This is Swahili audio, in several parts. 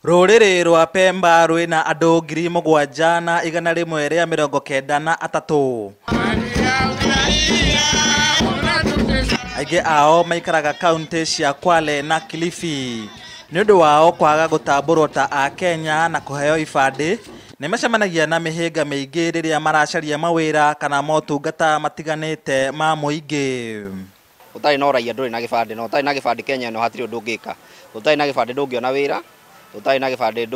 rũrĩrĩ rwa pemba rwĩ na andũ ngiri mũgwanja na igana rĩmwe rĩa mĩrongo kenda na atatũ aingĩ ao maikaraga kaũntĩ cia kwale na kilifi nĩ ũndũ wao kwaga gũtambũrwo ta a kenya na kũheo ibandĩ nĩ macemanagia na mĩhĩnga mĩingĩ rĩrĩa maracaria mawĩra kana motungata matiganĩte ma mũingĩ ũtarĩ na ũraiya ndũrĩ na gĩbandĩ na ũtarĩ na gĩbandĩ kenya ĩno hatirĩ ũndũ ũngĩka ũtarĩ na gĩbandĩ ndũngĩona wĩra utarä na gibande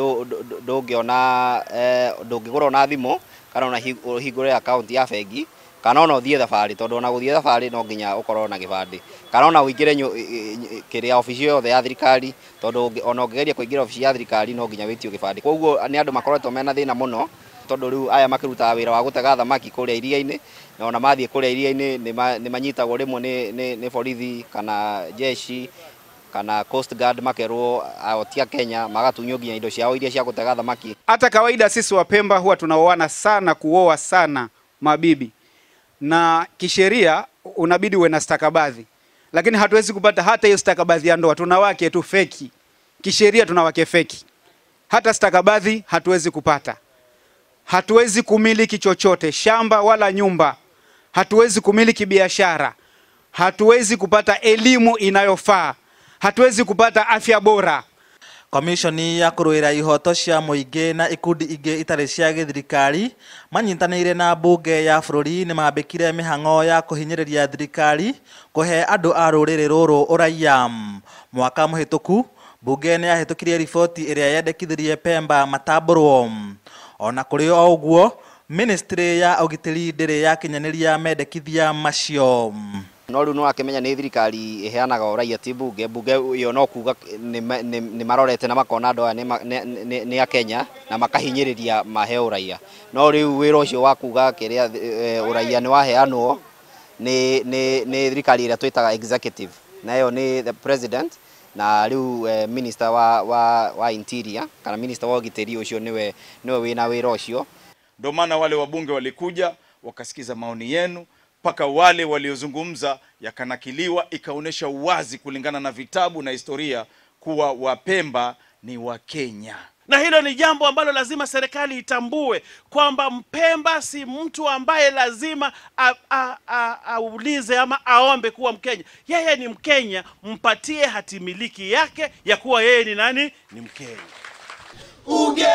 ndungiona eh, ndungigura na ona kana ona hingå account ya bengi kana ona uthie thabari tondu ona gå thabari no nginya å na gibande kana ona uingire ingä re kä rä a obici yothe ya thirikari tondå ona å kuingira geria kå ingä ra ya thirikari no nginya witio gibande gä bandä koguo nä andå makoretwo mena thina muno tondu riu aya makä wira wa gå thamaki kå iria ini na ona mathie kå iria ini ni manyitagwo rimwe ni nä borithi kana jeshi kana Coast Guard makerwo aotia Kenya magatunywo nginya indo ciao iria cia gutega thamaki. Hata kawaida sisi Wapemba huwa tunaoana sana, kuoa sana mabibi, na kisheria unabidi uwe na stakabadhi, lakini hatuwezi kupata hata hiyo stakabadhi ya ndoa. Tuna wake tu feki, kisheria tuna wake feki, hata stakabadhi hatuwezi kupata. Hatuwezi kumiliki chochote, shamba wala nyumba, hatuwezi kumiliki biashara, hatuwezi kupata elimu inayofaa hatuwezi kupata afya bora komishoni ya kurwira ihoto cia muingi na ikundi ingi itari cia githirikari manyitanire na mbunge ya bururi ni mambikire mihango ya kuhinyiriria thirikari kuhe andu a ruriri ruru uraia mwaka muhituku mbunge ni yahitukirie riboti iria yendekithirie pemba matamburwo ona kuri o uguo ministry ya ugitiri ndiri yakinyaniria mendekithia macio no rä u nä wakĩmenya nä thirikari ä heanaga ũraia ti mbunge mbunge yo no kuga nä marorete na makona andå aya nä akenya na makahinyä rä ria mahe å raia no rä u wä ra å cio wa kuga kä rä a å e, raia nä waheanwo nä thirikari ä rä a twä taga executive yo nä the president na rä u eh, minister wa, wa, wa interior kana minister wa ũgitĩri ũcio nĩwe nĩwe wĩna wĩra ũcio. Ndio maana wale wabunge walikuja wakasikiza maoni yenu mpaka wale waliozungumza yakanakiliwa, ikaonyesha wazi kulingana na vitabu na historia kuwa Wapemba ni Wakenya na hilo ni jambo ambalo lazima serikali itambue kwamba Mpemba si mtu ambaye lazima aulize ama aombe kuwa Mkenya. Yeye ni Mkenya, mpatie hatimiliki yake ya kuwa yeye ni nani, ni Mkenya. Uge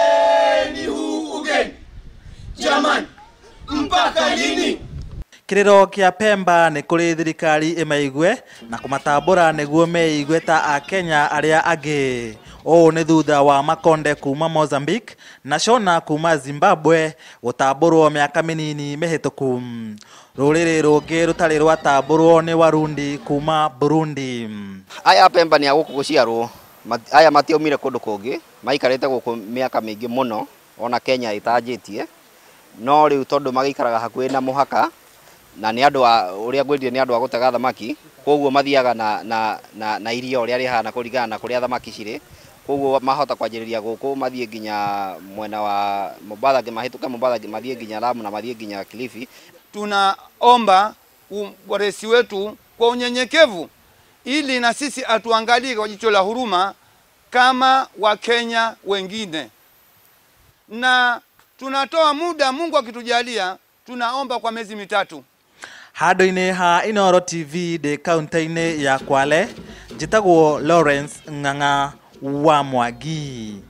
kiriro kia Pemba ni kuri thirikari imaigue na kumatambura niguo meigue ta akenya aria angi ũũ ni thutha wa makonde kuma Mozambique na Shona kuma Zimbabwe gũtambũrwo mĩaka mĩnini mĩhĩtũku rũrĩrĩ rũngĩ rũtarĩ rwatambũrwo ni Warundi kuma Burundi aya Pemba nĩ agũkũ gũciarwo aya matiaumire kũndũ kũngĩ maikarĩte gũkũ miaka mĩingĩ mũno ona Kenya ĩtanjĩtie no rĩu tondũ magĩikaraga hakuhĩ na muhaka na nä andå å rä a ngwä nä andå a gå tega thamaki koguo mathiaga na, na, na, na iria å rä a rä hana kå ringana na kå rä a thamaki cirä koguo mahota kwanjä rä ria gå kå mathiä nginya mwena wa mombatha mahä tå ka mombatha mathiä nginya lamu na mathiä nginya kilifi tunaomba waresi wetu kwa unyenyekevu ili na sisi atuangalie kwa jicho la huruma kama wakenya wengine na tunatoa muda mungu akitujalia tunaomba kwa miezi mitatu handå-inä ha inoro tv ndä kauntä-inä ya kwale tagwo lawrence ng'ang'a wa mwangi